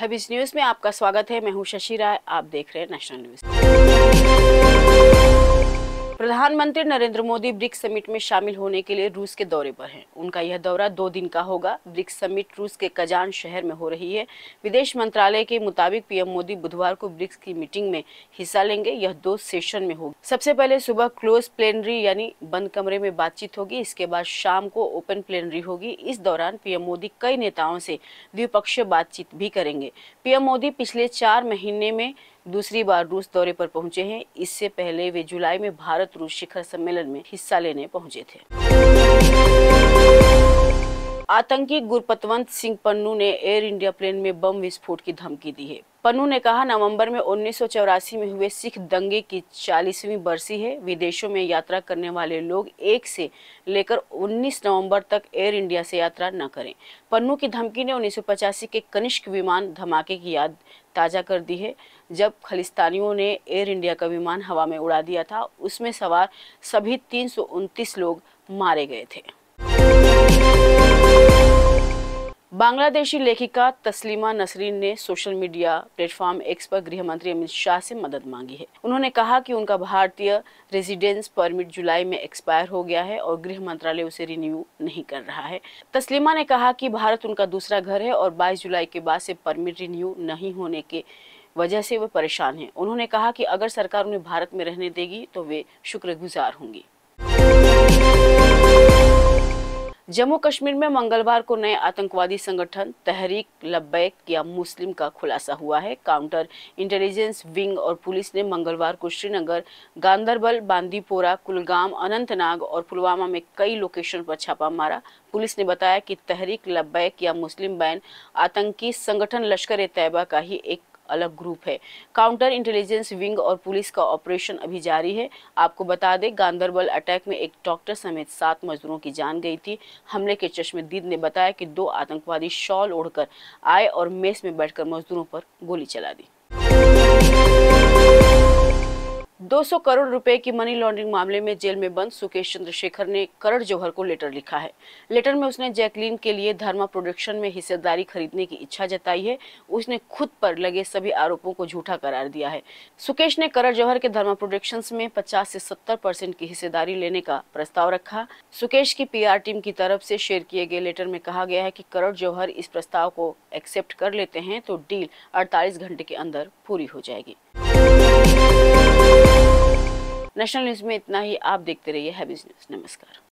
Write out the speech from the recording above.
हबीज news में आपका स्वागत है मैं हूं शशि राय आप देख रहे हैं नेशनल न्यूज प्रधानमंत्री नरेंद्र मोदी ब्रिक्स समिट में शामिल होने के लिए रूस के दौरे पर हैं उनका यह दौरा दो दिन का होगा ब्रिक्स समिट रूस के कजान शहर में हो रही है विदेश मंत्रालय के मुताबिक पीएम मोदी बुधवार को ब्रिक्स की मीटिंग में हिस्सा लेंगे यह दो सेशन में होगी सबसे पहले सुबह क्लोज प्लेनरी यानी बंद कमरे में बातचीत होगी इसके बाद शाम को ओपन प्लेनरी होगी इस दौरान पीएम मोदी कई नेताओं से द्विपक्षीय बातचीत भी करेंगे पीएम मोदी पिछले चार महीने में दूसरी बार रूस दौरे पर पहुंचे हैं इससे पहले वे जुलाई में भारत रूस शिखर सम्मेलन में हिस्सा लेने पहुंचे थे आतंकी गुरपतवंत सिंह पन्नू ने एयर इंडिया प्लेन में बम विस्फोट की धमकी दी है पन्नू ने कहा नवंबर में उन्नीस में हुए सिख दंगे की 40वीं बरसी है विदेशों में यात्रा करने वाले लोग एक से लेकर 19 नवंबर तक एयर इंडिया से यात्रा न करें पन्नू की धमकी ने उन्नीस के कनिष्क विमान धमाके की याद ताज़ा कर दी है जब खालिस्तानियों ने एयर इंडिया का विमान हवा में उड़ा दिया था उसमें सवार सभी तीन लोग मारे गए थे बांग्लादेशी लेखिका तस्लीमा नसरीन ने सोशल मीडिया प्लेटफॉर्म एक्स पर गृह मंत्री अमित शाह से मदद मांगी है उन्होंने कहा कि उनका भारतीय रेजिडेंस परमिट जुलाई में एक्सपायर हो गया है और गृह मंत्रालय उसे रिन्यू नहीं कर रहा है तस्लीमा ने कहा कि भारत उनका दूसरा घर है और 22 जुलाई के बाद से परमिट रिन्यू नहीं होने के वजह से वे परेशान हैं उन्होंने कहा कि अगर सरकार उन्हें भारत में रहने देगी तो वे शुक्रगुजार होंगी जम्मू कश्मीर में मंगलवार को नए आतंकवादी संगठन तहरीक लब्बैक या मुस्लिम का खुलासा हुआ है काउंटर इंटेलिजेंस विंग और पुलिस ने मंगलवार को श्रीनगर गांधरबल बांदीपोरा कुलगाम अनंतनाग और पुलवामा में कई लोकेशन पर छापा मारा पुलिस ने बताया कि तहरीक लब्बैक या मुस्लिम बैन आतंकी संगठन लश्कर ए तैयबा का ही एक अलग ग्रुप है काउंटर इंटेलिजेंस विंग और पुलिस का ऑपरेशन अभी जारी है आपको बता दें गांधरबल अटैक में एक डॉक्टर समेत सात मजदूरों की जान गई थी हमले के चश्मेदीद ने बताया कि दो आतंकवादी शॉल ओढ़कर आए और मेस में बैठकर मजदूरों पर गोली चला दी 200 करोड़ रुपए की मनी लॉन्ड्रिंग मामले में जेल में बंद सुकेश चंद्रशेखर ने करण जौहर को लेटर लिखा है लेटर में उसने जैकलीन के लिए धर्मा प्रोडक्शन में हिस्सेदारी खरीदने की इच्छा जताई है उसने खुद पर लगे सभी आरोपों को झूठा करार दिया है सुकेश ने करण जौहर के धर्मा प्रोडक्शन में पचास ऐसी सत्तर परसेंट की हिस्सेदारी लेने का प्रस्ताव रखा सुकेश की पी टीम की तरफ ऐसी शेयर किए गए लेटर में कहा गया है की करण जौहर इस प्रस्ताव को एक्सेप्ट कर लेते हैं तो डील अड़तालीस घंटे के अंदर पूरी हो जाएगी नेशनल न्यूज़ में इतना ही आप देखते रहिए हैबीज न्यूज़ नमस्कार